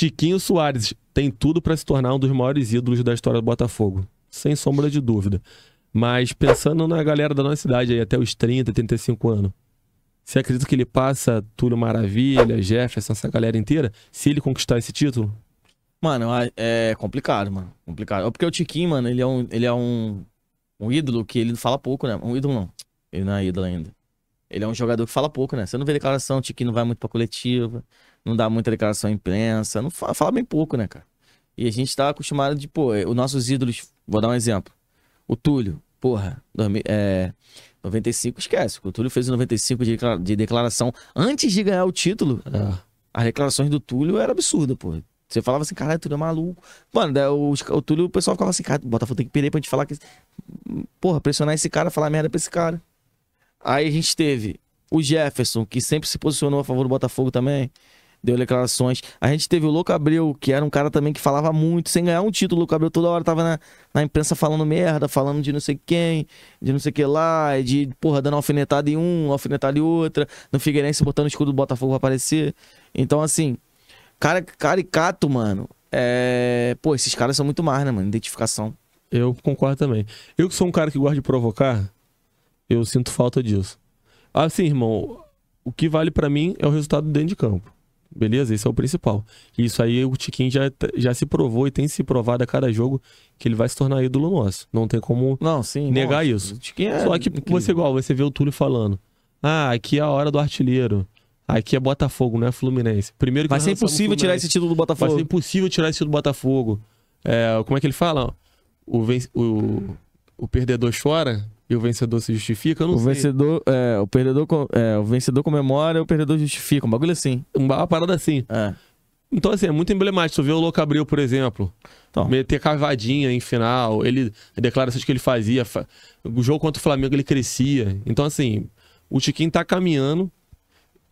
Tiquinho Soares tem tudo para se tornar um dos maiores ídolos da história do Botafogo, sem sombra de dúvida. Mas pensando na galera da nossa cidade, aí, até os 30, 35 anos, você acredita que ele passa Túlio Maravilha, Jefferson, essa galera inteira, se ele conquistar esse título? Mano, é complicado, mano. Complicado. É porque o Tiquinho, mano, ele é um, ele é um, um ídolo que ele fala pouco, né? Um ídolo não. Ele não é ídolo ainda. Ele é um jogador que fala pouco, né? Você não vê declaração, o Tiquinho não vai muito pra coletiva não dá muita declaração à imprensa, não fala, fala bem pouco, né, cara? E a gente tá acostumado de, pô, eh, os nossos ídolos, vou dar um exemplo. O Túlio, porra, dormi, é, 95, esquece. O Túlio fez o 95 de, de declaração antes de ganhar o título. Ah. As declarações do Túlio era absurda, pô. Você falava assim, caralho, o Túlio é maluco. Mano, o, o Túlio, o pessoal ficava assim, cara, Botafogo tem que perder pra gente falar que. Porra, pressionar esse cara, falar merda pra esse cara. Aí a gente teve o Jefferson, que sempre se posicionou a favor do Botafogo também deu declarações. A gente teve o Louco Abreu, que era um cara também que falava muito, sem ganhar um título. O Louco Abreu toda hora tava na, na imprensa falando merda, falando de não sei quem, de não sei que lá, de, porra, dando alfinetada em um, alfinetada em outra, no Figueirense botando o escudo do Botafogo pra aparecer. Então, assim, cara, caricato, mano. É... Pô, esses caras são muito mais, né, mano? Identificação. Eu concordo também. Eu que sou um cara que gosta de provocar, eu sinto falta disso. Assim, irmão, o que vale para mim é o resultado dentro de campo. Beleza? esse é o principal. Isso aí o Tiquinho já, já se provou e tem se provado a cada jogo que ele vai se tornar ídolo nosso. Não tem como não, sim, negar nossa, isso. É Só que incrível. você igual, você vê o Túlio falando. Ah, aqui é a hora do artilheiro. Aqui é Botafogo, não é Fluminense. Primeiro que Vai ser impossível tirar esse título do Botafogo. Vai ser impossível tirar esse título do Botafogo. É, como é que ele fala? O, o, o perdedor chora, e o vencedor se justifica? Eu não o sei. Vencedor, é, o, perdedor, é, o vencedor comemora o perdedor justifica. Um bagulho assim. Uma parada assim. É. Então, assim, é muito emblemático. Você vê o Louco Abreu, por exemplo, então. meter cavadinha em final, ele declarações que ele fazia, o jogo contra o Flamengo ele crescia. Então, assim, o Tiquinho tá caminhando.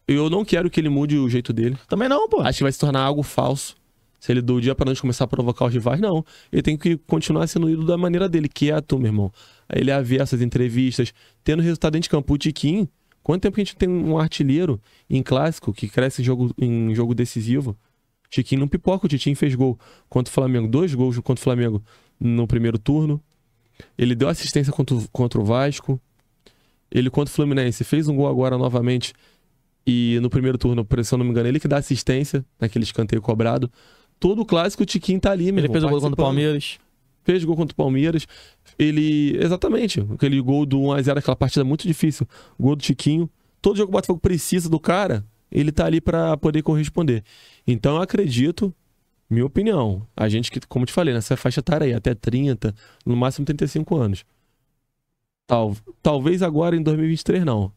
Eu não quero que ele mude o jeito dele. Também não, pô. Acho que vai se tornar algo falso. Se ele do dia para noite começar a provocar os rivais, não. Ele tem que continuar sendo ido da maneira dele, que é a tu, meu irmão. Ele havia essas entrevistas, tendo resultado dentro de campo. O Tiquinho, quanto tempo que a gente tem um artilheiro em clássico que cresce em jogo, em jogo decisivo? Tiquinho não pipoca, o Tiquinho fez gol contra o Flamengo, dois gols contra o Flamengo no primeiro turno. Ele deu assistência contra, contra o Vasco. Ele contra o Fluminense fez um gol agora novamente. E no primeiro turno, se eu não me engano, ele que dá assistência naquele escanteio cobrado todo clássico o Tiquinho tá ali, meu Ele fez o gol contra o Palmeiras. Fez gol contra o Palmeiras. Ele. Exatamente. Aquele gol do 1x0, aquela partida muito difícil. gol do Tiquinho. Todo jogo que o Botafogo precisa do cara, ele tá ali para poder corresponder. Então eu acredito, minha opinião, a gente que, como te falei, nessa faixa etária aí, até 30, no máximo 35 anos. Tal, talvez agora em 2023 não.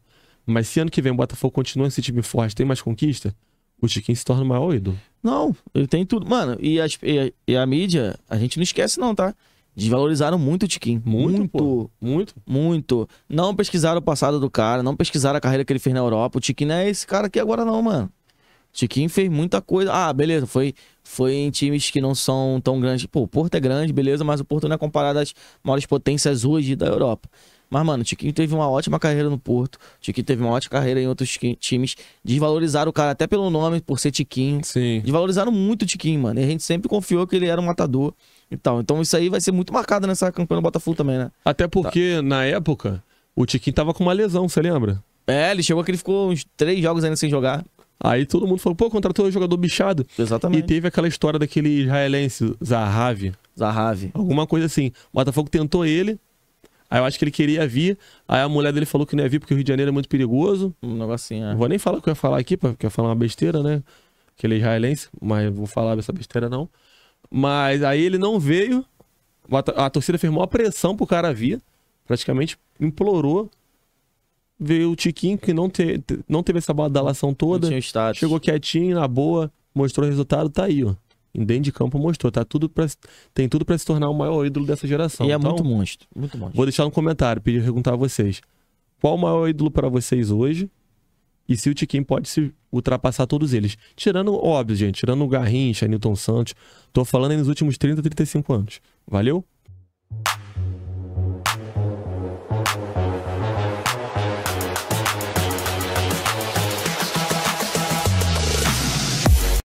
Mas se ano que vem o Botafogo continua esse time forte, tem mais conquista, o Chiquinho se torna o maior ídolo. Não, ele tem tudo. Mano, e, e, e a mídia, a gente não esquece, não, tá? Desvalorizaram muito o Chiquinho. Muito, muito, pô. muito. Muito. Não pesquisaram o passado do cara, não pesquisaram a carreira que ele fez na Europa. O Chiquinho não é esse cara aqui agora, não, mano. O fez muita coisa. Ah, beleza, foi, foi em times que não são tão grandes. Pô, o Porto é grande, beleza, mas o Porto não é comparado às maiores potências hoje da Europa. Mas, mano, o Tiquinho teve uma ótima carreira no Porto. O Tiquinho teve uma ótima carreira em outros times. Desvalorizaram o cara até pelo nome, por ser Tiquinho. Sim. Desvalorizaram muito o Tiquinho, mano. E a gente sempre confiou que ele era um matador e tal. Então isso aí vai ser muito marcado nessa campanha do Botafogo também, né? Até porque, tá. na época, o Tiquinho tava com uma lesão, você lembra? É, ele chegou que ele ficou uns três jogos ainda sem jogar. Aí todo mundo falou, pô, contratou um jogador bichado. Exatamente. E teve aquela história daquele israelense, Zahavi. Zahavi. Alguma coisa assim. O Botafogo tentou ele, Aí eu acho que ele queria vir, aí a mulher dele falou que não ia vir porque o Rio de Janeiro é muito perigoso. Um negocinho, é. vou nem falar o que eu ia falar aqui, porque eu ia falar uma besteira, né? Que ele é israelense, mas vou falar dessa besteira não. Mas aí ele não veio, a, torcida fez uma pressão pro cara vir, praticamente implorou veio o Tiquinho, que não, te, não teve essa badalação toda. Chegou quietinho, na boa, mostrou o resultado, tá aí, ó dentro de campo mostrou. Tá tudo pra, tem tudo para se tornar o maior ídolo dessa geração. E é então, muito monstro, muito monstro. Vou deixar um comentário, pedir perguntar a vocês. Qual o maior ídolo para vocês hoje? E se o Tiquinho pode se ultrapassar todos eles? Tirando, óbvio, gente, tirando o Garrincha, Newton Santos. Tô falando aí nos últimos 30, 35 anos. Valeu?